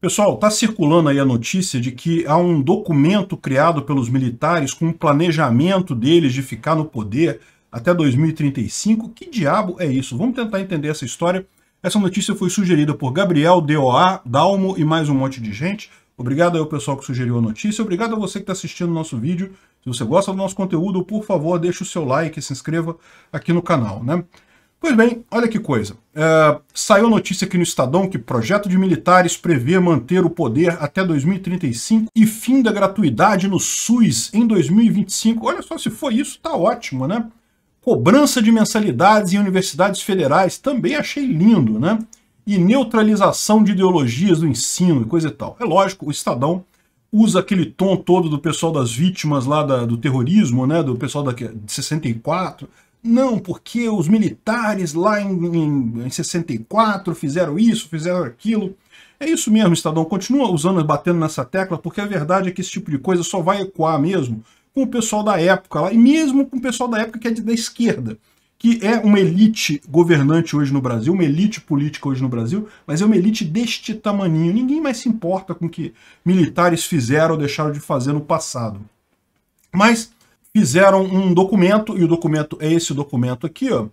Pessoal, está circulando aí a notícia de que há um documento criado pelos militares com um planejamento deles de ficar no poder até 2035. Que diabo é isso? Vamos tentar entender essa história. Essa notícia foi sugerida por Gabriel, DOA, Dalmo e mais um monte de gente. Obrigado ao pessoal que sugeriu a notícia. Obrigado a você que está assistindo o nosso vídeo. Se você gosta do nosso conteúdo, por favor, deixe o seu like e se inscreva aqui no canal. Né? Pois bem, olha que coisa. É, saiu notícia aqui no Estadão que projeto de militares prevê manter o poder até 2035 e fim da gratuidade no SUS em 2025. Olha só, se foi isso, tá ótimo, né? Cobrança de mensalidades em universidades federais, também achei lindo, né? E neutralização de ideologias do ensino e coisa e tal. É lógico, o Estadão usa aquele tom todo do pessoal das vítimas lá da, do terrorismo, né? Do pessoal da, de 64 não, porque os militares lá em, em, em 64 fizeram isso, fizeram aquilo. É isso mesmo, Estadão. Continua usando, batendo nessa tecla, porque a verdade é que esse tipo de coisa só vai ecoar mesmo com o pessoal da época lá, e mesmo com o pessoal da época que é de, da esquerda, que é uma elite governante hoje no Brasil, uma elite política hoje no Brasil, mas é uma elite deste tamaninho. Ninguém mais se importa com o que militares fizeram ou deixaram de fazer no passado. Mas fizeram um documento, e o documento é esse documento aqui, ó.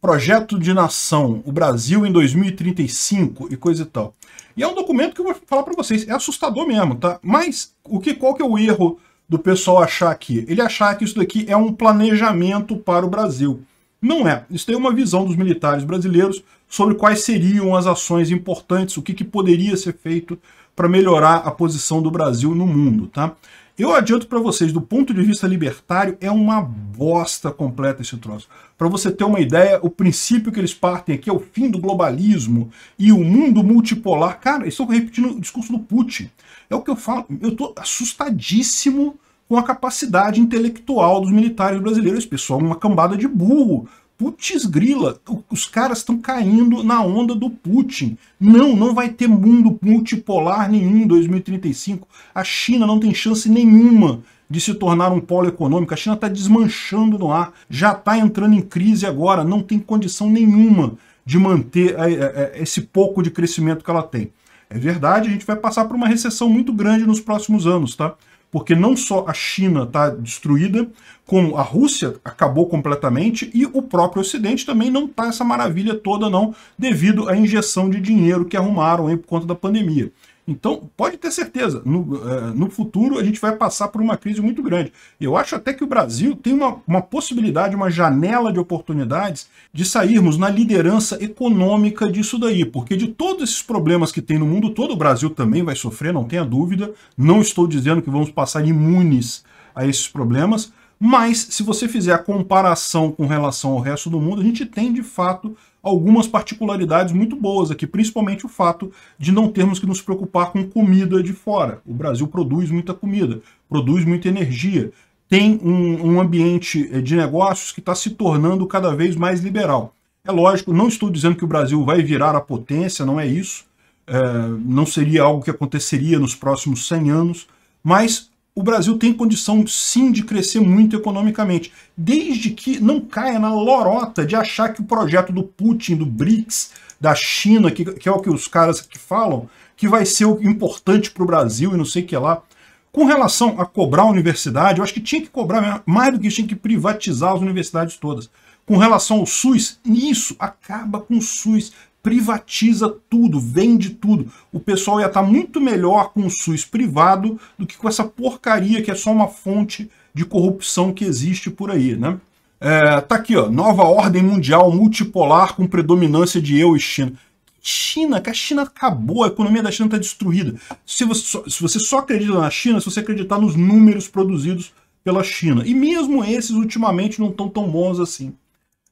Projeto de Nação, o Brasil em 2035 e coisa e tal. E é um documento que eu vou falar para vocês, é assustador mesmo, tá? Mas o que, qual que é o erro do pessoal achar aqui? Ele achar que isso daqui é um planejamento para o Brasil. Não é. Isso tem uma visão dos militares brasileiros sobre quais seriam as ações importantes, o que, que poderia ser feito para melhorar a posição do Brasil no mundo, tá? Eu adianto para vocês, do ponto de vista libertário, é uma bosta completa esse troço. Para você ter uma ideia, o princípio que eles partem aqui é o fim do globalismo e o mundo multipolar. Cara, estou repetindo o discurso do Putin. É o que eu falo, eu estou assustadíssimo com a capacidade intelectual dos militares brasileiros. Esse pessoal é uma cambada de burro putz grila, os caras estão caindo na onda do Putin. Não, não vai ter mundo multipolar nenhum em 2035. A China não tem chance nenhuma de se tornar um polo econômico. A China está desmanchando no ar, já está entrando em crise agora, não tem condição nenhuma de manter é, é, é, esse pouco de crescimento que ela tem. É verdade, a gente vai passar por uma recessão muito grande nos próximos anos, tá? porque não só a China está destruída, como a Rússia acabou completamente e o próprio Ocidente também não está essa maravilha toda não, devido à injeção de dinheiro que arrumaram aí por conta da pandemia. Então, pode ter certeza, no, é, no, futuro a gente vai passar por uma crise muito grande. Eu acho até que o Brasil tem uma, uma possibilidade, uma janela de oportunidades de sairmos na liderança econômica disso daí, porque de todos esses problemas que tem no mundo todo, o Brasil também vai sofrer, não tenha dúvida. Não estou dizendo que vamos passar imunes a esses problemas, mas, se você fizer a comparação com relação ao resto do mundo, a gente tem, de fato, algumas particularidades muito boas aqui, principalmente o fato de não termos que nos preocupar com comida de fora. O Brasil produz muita comida, produz muita energia, tem um, um ambiente eh, de negócios que está se tornando cada vez mais liberal. É lógico, não estou dizendo que o Brasil vai virar a potência, não é isso. É, não seria algo que aconteceria nos próximos 100 anos, mas o Brasil tem condição sim de crescer muito economicamente, desde que não caia na lorota de achar que o projeto do Putin, do BRICS, da China, que, que é o que os caras que falam, que vai ser o importante para o Brasil e não sei o que lá. Com relação a cobrar a universidade, eu acho que tinha que cobrar mais do que tinha que privatizar as universidades todas. Com relação ao SUS, isso acaba com o SUS, privatiza tudo, vende tudo. O pessoal ia estar tá muito melhor com o SUS privado do que com essa porcaria que é só uma fonte de corrupção que existe por aí, né? É, tá aqui, ó, nova ordem mundial multipolar com predominância de eu e China. China, que a China acabou, a economia da China está destruída. Se você, só, se você só acredita na China, se você acreditar nos números produzidos pela China. E mesmo esses ultimamente não estão tão bons assim.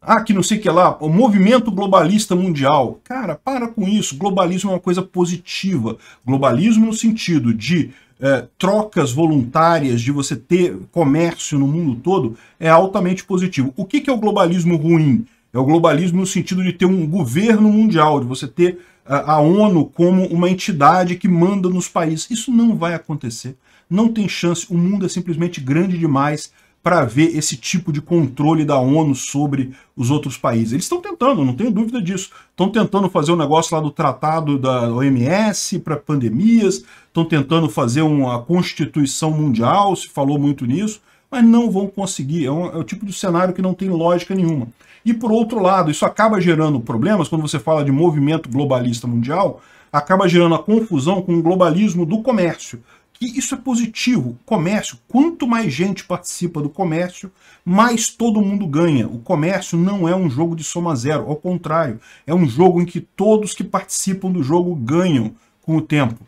Ah, que não sei o que lá, o movimento globalista mundial. Cara, para com isso. Globalismo é uma coisa positiva. Globalismo no sentido de é, trocas voluntárias, de você ter comércio no mundo todo, é altamente positivo. O que, que é o globalismo ruim? É o globalismo no sentido de ter um governo mundial, de você ter a, é, a ONU como uma entidade que manda nos países. Isso não vai acontecer. Não tem chance. O mundo é simplesmente grande demais para ver esse tipo de controle da ONU sobre os outros países. Eles estão tentando, não tenho dúvida disso. Estão tentando fazer um negócio lá do tratado da OMS para pandemias, estão tentando fazer uma constituição mundial, se falou muito nisso, mas não vão conseguir. É, um, é o tipo de cenário que não tem lógica nenhuma. E por outro lado, isso acaba gerando problemas quando você fala de movimento globalista mundial, acaba gerando a confusão com o globalismo do comércio que isso é positivo. Comércio, quanto mais gente participa do comércio, mais todo mundo ganha. O comércio não é um jogo de soma zero, ao contrário, é um jogo em que todos que participam do jogo ganham com o tempo.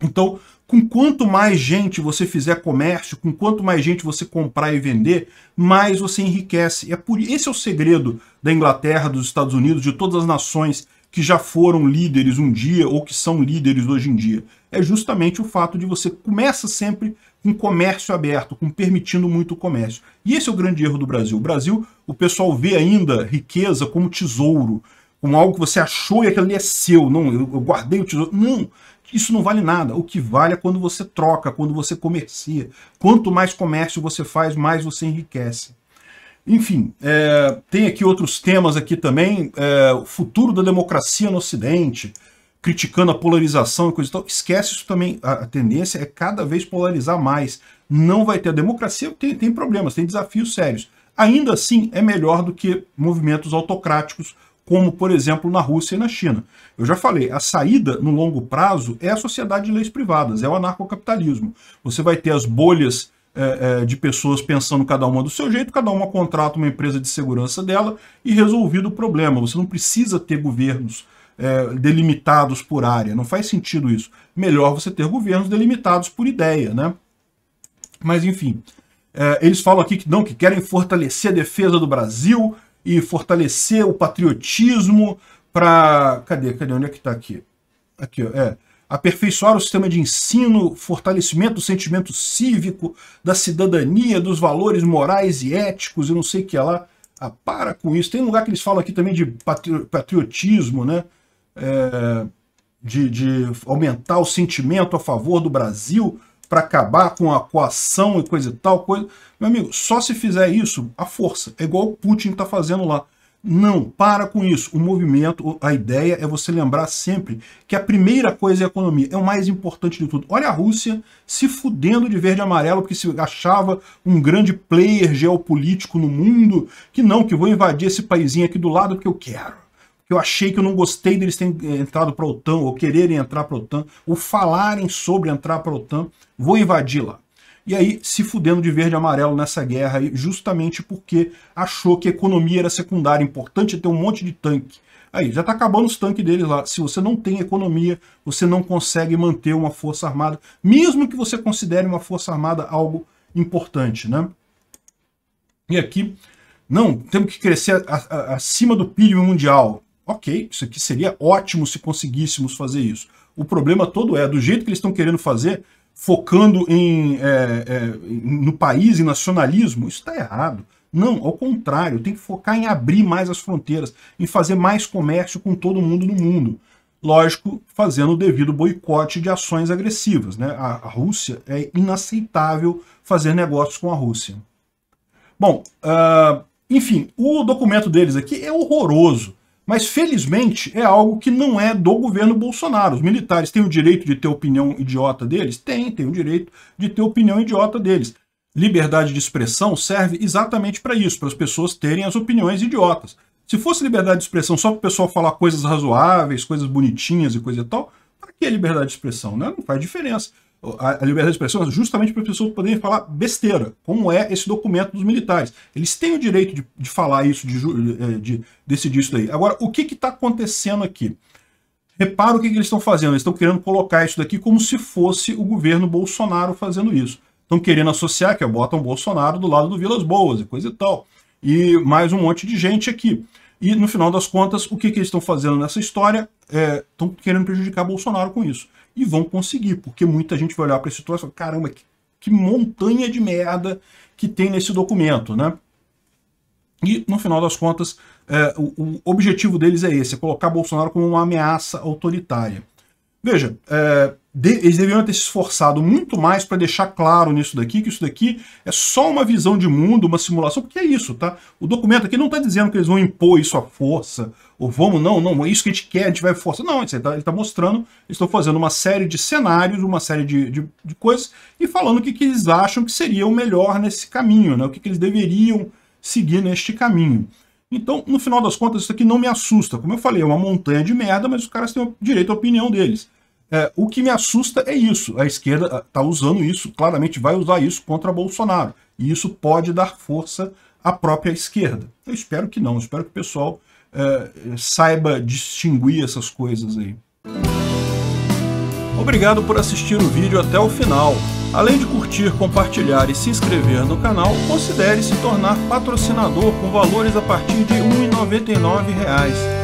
Então, com quanto mais gente você fizer comércio, com quanto mais gente você comprar e vender, mais você enriquece. É por esse é o segredo da Inglaterra, dos Estados Unidos, de todas as nações que já foram líderes um dia ou que são líderes hoje em dia é justamente o fato de você começa sempre com comércio aberto, com permitindo muito comércio. E esse é o grande erro do Brasil. O Brasil, o pessoal vê ainda riqueza como tesouro, como algo que você achou e aquilo ali é seu. Não, eu, guardei o tesouro. Não, isso não vale nada. O que vale é quando você troca, quando você comercia. Quanto mais comércio você faz, mais você enriquece. Enfim, é, tem aqui outros temas aqui também, é, o futuro da democracia no Ocidente, criticando a polarização e coisa e tal. Esquece isso também. A, tendência é cada vez polarizar mais. Não vai ter. A democracia tem, tem problemas, tem desafios sérios. Ainda assim, é melhor do que movimentos autocráticos, como, por exemplo, na Rússia e na China. Eu já falei, a saída no longo prazo é a sociedade de leis privadas, é o anarcocapitalismo. Você vai ter as bolhas é, é, de pessoas pensando cada uma do seu jeito, cada uma contrata uma empresa de segurança dela e resolvido o problema. Você não precisa ter governos é, delimitados por área. Não faz sentido isso. Melhor você ter governos delimitados por ideia, né? Mas, enfim, é, eles falam aqui que não, que querem fortalecer a defesa do Brasil e fortalecer o patriotismo para... Cadê? Cadê? Onde é que está aqui? Aqui, ó, é aperfeiçoar o sistema de ensino, fortalecimento do sentimento cívico, da cidadania, dos valores morais e éticos, eu não sei o que é lá. Ah, para com isso. Tem um lugar que eles falam aqui também de patriotismo, né? é, de, de aumentar o sentimento a favor do Brasil para acabar com a coação e coisa e tal, coisa. Meu amigo, só se fizer isso, a força. É igual o Putin está fazendo lá. Não, para com isso. O movimento, a ideia é você lembrar sempre que a primeira coisa é a economia, é o mais importante de tudo. Olha a Rússia se fudendo de verde e amarelo porque se achava um grande player geopolítico no mundo, que não, que vou invadir esse paizinho aqui do lado porque eu quero que eu achei que eu não gostei deles terem eh, entrado para a OTAN, ou quererem entrar para a OTAN, ou falarem sobre entrar para a OTAN, vou invadir lá. E aí se fudendo de verde e amarelo nessa guerra, aí, justamente porque achou que economia era secundária, importante é ter um monte de tanque. Aí, já está acabando os tanques deles lá. Se você não tem economia, você não consegue manter uma força armada, mesmo que você considere uma força armada algo importante, né? E aqui, não, temos que crescer a, a, acima do PIB mundial ok, isso aqui seria ótimo se conseguíssemos fazer isso. O problema todo é, do jeito que eles estão querendo fazer, focando em, é, é, no país, e nacionalismo, isso está errado. Não, ao contrário, tem que focar em abrir mais as fronteiras, em fazer mais comércio com todo mundo no mundo. Lógico, fazendo o devido boicote de ações agressivas. Né? A, a Rússia é inaceitável fazer negócios com a Rússia. Bom, uh, enfim, o documento deles aqui é horroroso. Mas, felizmente, é algo que não é do governo Bolsonaro. Os militares têm o direito de ter opinião idiota deles? Tem, tem o direito de ter opinião idiota deles. Liberdade de expressão serve exatamente para isso, para as pessoas terem as opiniões idiotas. Se fosse liberdade de expressão só para o pessoal falar coisas razoáveis, coisas bonitinhas e coisa e tal, para que liberdade de expressão? Né? Não faz diferença a, liberdade de expressão é justamente para as pessoas poderem falar besteira, como é esse documento dos militares. Eles têm o direito de, de falar isso, de, é, de, decidir isso daí. Agora, o que está acontecendo aqui? Repara o que, que eles estão fazendo. Eles estão querendo colocar isso daqui como se fosse o governo Bolsonaro fazendo isso. Estão querendo associar, que é botam Bolsonaro do lado do Vilas Boas e coisa e tal. E mais um monte de gente aqui. E no final das contas, o que, que eles estão fazendo nessa história? Estão é, querendo prejudicar Bolsonaro com isso e vão conseguir, porque muita gente vai olhar para esse situação e falar, caramba, que, que montanha de merda que tem nesse documento, né? E, no final das contas, é, o, o, objetivo deles é esse, é colocar Bolsonaro como uma ameaça autoritária. Veja, é, de, eles deveriam ter se esforçado muito mais para deixar claro nisso daqui, que isso daqui é só uma visão de mundo, uma simulação, porque é isso, tá? O documento aqui não está dizendo que eles vão impor isso à força, ou vamos, não, não, é isso que a gente quer, a gente vai força. Não, tá, ele está tá mostrando, eles estão fazendo uma série de cenários, uma série de, de, de coisas, e falando o que, que, eles acham que seria o melhor nesse caminho, né? O que, que eles deveriam seguir neste caminho. Então, no final das contas, isso aqui não me assusta. Como eu falei, é uma montanha de merda, mas os caras têm o direito à opinião deles. É, o que me assusta é isso. A esquerda está ah, usando isso, claramente vai usar isso contra Bolsonaro. E isso pode dar força à própria esquerda. Eu espero que não, espero que o pessoal é, é, saiba distinguir essas coisas aí. Obrigado por assistir o vídeo até o final. Além de curtir, compartilhar e se inscrever no canal, considere se tornar patrocinador com valores a partir de R$ 1,99